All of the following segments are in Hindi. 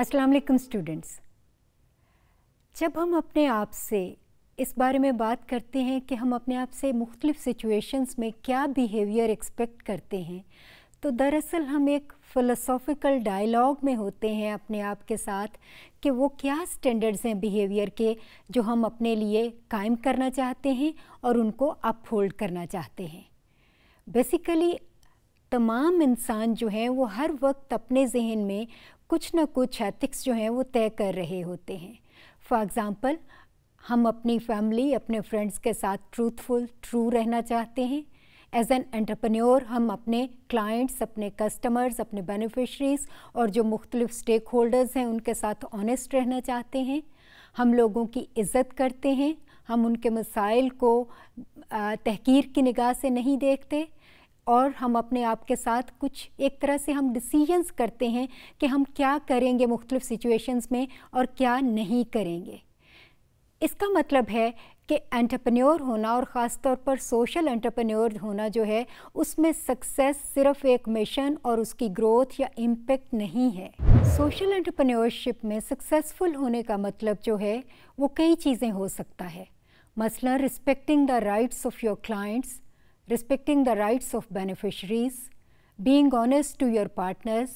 अस्सलाम वालेकुम स्टूडेंट्स जब हम अपने आप से इस बारे में बात करते हैं कि हम अपने आप से मुख्तलिफ़ सिचुएशंस में क्या बिहेवियर एक्सपेक्ट करते हैं तो दरअसल हम एक फ़िलोसॉफिकल डायलॉग में होते हैं अपने आप के साथ कि वो क्या स्टैंडर्ड्स हैं बिहेवियर के जो हम अपने लिए कायम करना चाहते हैं और उनको अपहोल्ड करना चाहते हैं बेसिकली तमाम इंसान जो हैं वो हर वक्त अपने जहन में कुछ ना कुछ एथिक्स जो हैं वो तय कर रहे होते हैं फॉर एग्ज़ाम्पल हम अपनी फैमिली अपने फ्रेंड्स के साथ ट्रूथफुल ट्रू रहना चाहते हैं एज एन एंटरप्रेन्योर हम अपने क्लाइंट्स अपने कस्टमर्स अपने बेनिफिशरीज और जो मुख्तलिफ स्टेक होल्डर्स हैं उनके साथ ऑनेस्ट रहना चाहते हैं हम लोगों की इज़्ज़त करते हैं हम उनके मसाइल को तहकीर की निगाह से नहीं देखते और हम अपने आप के साथ कुछ एक तरह से हम डिसीजंस करते हैं कि हम क्या करेंगे मुख्तलिफ़ सिचुएशंस में और क्या नहीं करेंगे इसका मतलब है कि एंटरप्रेन्योर होना और ख़ास तौर पर सोशल एंटरप्रेन्योर होना जो है उसमें सक्सेस सिर्फ एक मिशन और उसकी ग्रोथ या इम्पेक्ट नहीं है सोशल एंटरप्रेन्योरशिप में सक्सेसफुल होने का मतलब जो है वो कई चीज़ें हो सकता है मसला respecting the rights of your clients respecting the rights of beneficiaries, being honest to your partners,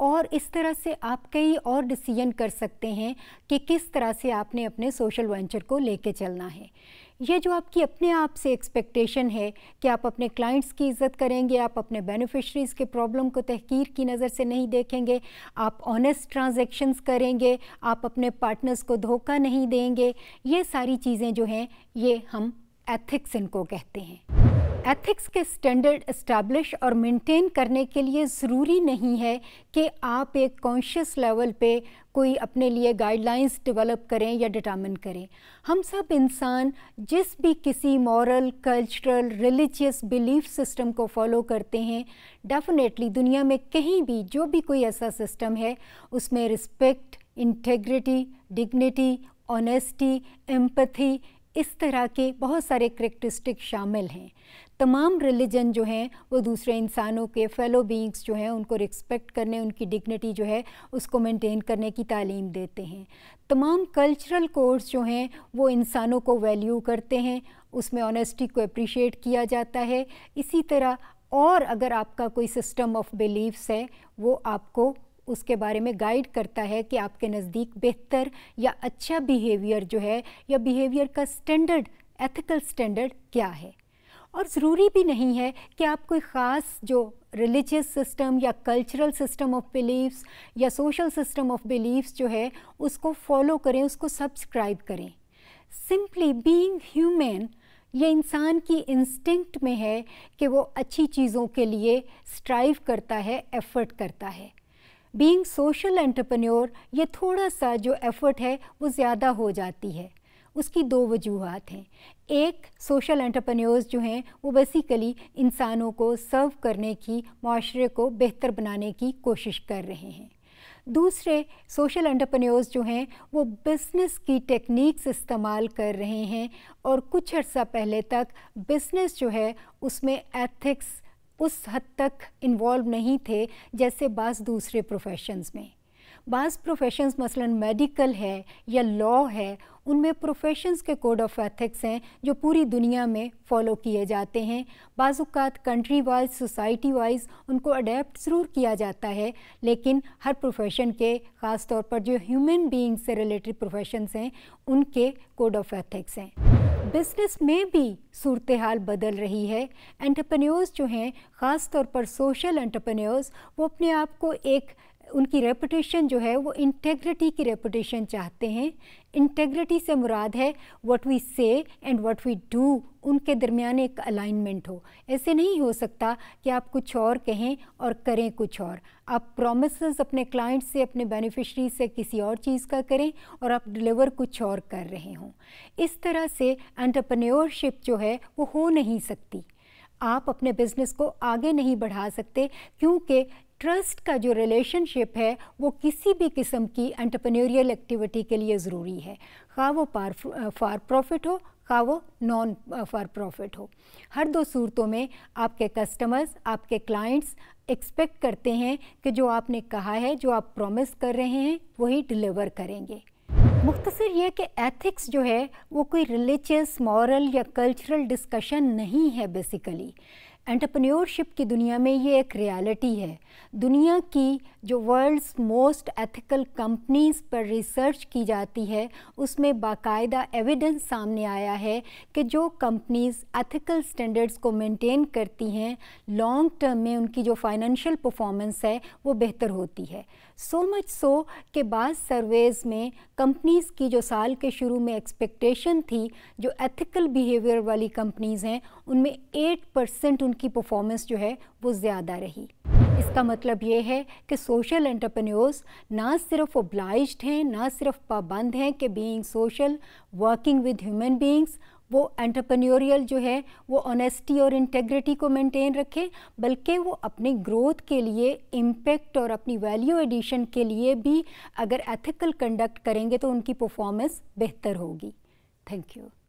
और इस तरह से आप कई और डिसीजन कर सकते हैं कि किस तरह से आपने अपने सोशल वेंचर को लेके चलना है ये जो आपकी अपने आप से एक्सपेक्टेशन है कि आप अपने क्लाइंट्स की इज़्ज़त करेंगे आप अपने बेनिफिशरीज़ के प्रॉब्लम को तहकीर की नज़र से नहीं देखेंगे आप ऑनेस्ट ट्रांजैक्शंस करेंगे आप अपने पार्टनर्स को धोखा नहीं देंगे ये सारी चीज़ें जो हैं ये हम एथिक्स इनको कहते हैं एथिक्स के स्टैंडर्ड इस्टेब्लिश और मेंटेन करने के लिए ज़रूरी नहीं है कि आप एक कॉन्शियस लेवल पे कोई अपने लिए गाइडलाइंस डेवलप करें या डिटामिन करें हम सब इंसान जिस भी किसी moral cultural religious belief system को फॉलो करते हैं डेफिनेटली दुनिया में कहीं भी जो भी कोई ऐसा सिस्टम है उसमें respect integrity dignity honesty empathy इस तरह के बहुत सारे करेक्टरिस्टिक शामिल हैं तमाम रिलीजन जो हैं वो दूसरे इंसानों के फेलो बींग्स जो हैं उनको रिस्पेक्ट करने उनकी डिग्निटी जो है उसको मेंटेन करने की तालीम देते हैं तमाम कल्चरल कोर्स जो हैं वो इंसानों को वैल्यू करते हैं उसमें ऑनेस्टी को अप्रिशिएट किया जाता है इसी तरह और अगर आपका कोई सिस्टम ऑफ बिलीव्स है वो आपको उसके बारे में गाइड करता है कि आपके नज़दीक बेहतर या अच्छा बिहेवियर जो है या बिहेवियर का स्टैंडर्ड एथिकल स्टैंडर्ड क्या है और ज़रूरी भी नहीं है कि आप कोई ख़ास जो रिलीजियस सिस्टम या कल्चरल सिस्टम ऑफ बिलीव्स या सोशल सिस्टम ऑफ बिलीव्स जो है उसको फॉलो करें उसको सब्सक्राइब करें सिंपली बीइंग ह्यूमन ये इंसान की इंस्टिंक्ट में है कि वो अच्छी चीज़ों के लिए स्ट्राइव करता है एफर्ट करता है बीइंग सोशल एंटरप्रेन्योर ये थोड़ा सा जो एफ़र्ट है वो ज़्यादा हो जाती है उसकी दो वजूहत हैं एक सोशल एंटरप्रेन्योर्स जो हैं वो बेसिकली इंसानों को सर्व करने की माशरे को बेहतर बनाने की कोशिश कर रहे हैं दूसरे सोशल एंटरप्रेन्योर्स जो हैं वो बिज़नेस की टेक्निक्स इस्तेमाल कर रहे हैं और कुछ अर्सा पहले तक बिज़नेस जो है उसमें एथिक्स उस हद तक इन्वॉल्व नहीं थे जैसे बास दूसरे प्रोफेशंस में बास प्रोफेशंस मसलन मेडिकल है या लॉ है उनमें प्रोफेशंस के कोड ऑफ एथिक्स हैं जो पूरी दुनिया में फॉलो किए जाते हैं बाज़ात कंट्री वाइज सोसाइटी वाइज उनको अडेप्ट ज़रूर किया जाता है लेकिन हर प्रोफेशन के ख़ास तौर पर जो ह्यूमन बीइंग से रिलेटेड प्रोफेशंस हैं उनके कोड ऑफ एथिक्स हैं बिजनेस में भी सूरत हाल बदल रही है एंटरप्रेन्योर्स जो हैं ख़ास तौर पर सोशल एंटरप्रेन्योर्स वो अपने आप को एक उनकी रेपुटेशन जो है वो इंटेग्रिटी की रेपुटेशन चाहते हैं इंटेग्रिटी से मुराद है what we say and what we do उनके दरमियान एक अलाइनमेंट हो ऐसे नहीं हो सकता कि आप कुछ और कहें और करें कुछ और आप प्रोमिस अपने क्लाइंट से अपने बेनिफिशरी से किसी और चीज़ का करें और आप डिलीवर कुछ और कर रहे हों इस तरह से एंटरप्रेन्योरशिप जो है वो हो नहीं सकती आप अपने बिज़नेस को आगे नहीं बढ़ा सकते क्योंकि ट्रस्ट का जो रिलेशनशिप है वो किसी भी किस्म की एंटरप्रेन्योरियल एक्टिविटी के लिए ज़रूरी है खा वो पार फार प्रॉफिट हो खा वो नॉन फॉर प्रॉफिट हो हर दो सूरतों में आपके कस्टमर्स आपके क्लाइंट्स एक्सपेक्ट करते हैं कि जो आपने कहा है जो आप प्रॉमिस कर रहे हैं वही डिलीवर करेंगे मुख्तर यह कि एथिक्स जो है वो कोई रिलीजियस मॉरल या कल्चरल डिस्कशन नहीं है बेसिकली एंटरप्रेन्योरशिप की दुनिया में ये एक रियलिटी है दुनिया की जो वर्ल्ड्स मोस्ट एथिकल कंपनीज पर रिसर्च की जाती है उसमें बाकायदा एविडेंस सामने आया है कि जो कंपनीज एथिकल स्टैंडर्ड्स को मेंटेन करती हैं लॉन्ग टर्म में उनकी जो फाइनेंशियल परफॉर्मेंस है वो बेहतर होती है सो मच सो के बाद सर्वेज में कंपनीज की जो साल के शुरू में एक्सपेक्टेशन थी जो एथिकल बिहेवियर वाली कंपनीज़ हैं उनमें एट परसेंट उन उनकी परफॉर्मेंस जो है वो ज़्यादा रही इसका मतलब ये है कि सोशल एंटरप्रेन्योर्स ना सिर्फ ओब्लाइज हैं ना सिर्फ पाबंद हैं कि being social working with human beings वो एंटरप्रेन्योरियल जो है वो ऑनेस्टी और इंटेग्रिटी को मेंटेन रखे बल्कि वो अपनी ग्रोथ के लिए इम्पेक्ट और अपनी वैल्यू एडिशन के लिए भी अगर एथिकल कंडक्ट करेंगे तो उनकी परफॉर्मेंस बेहतर होगी थैंक यू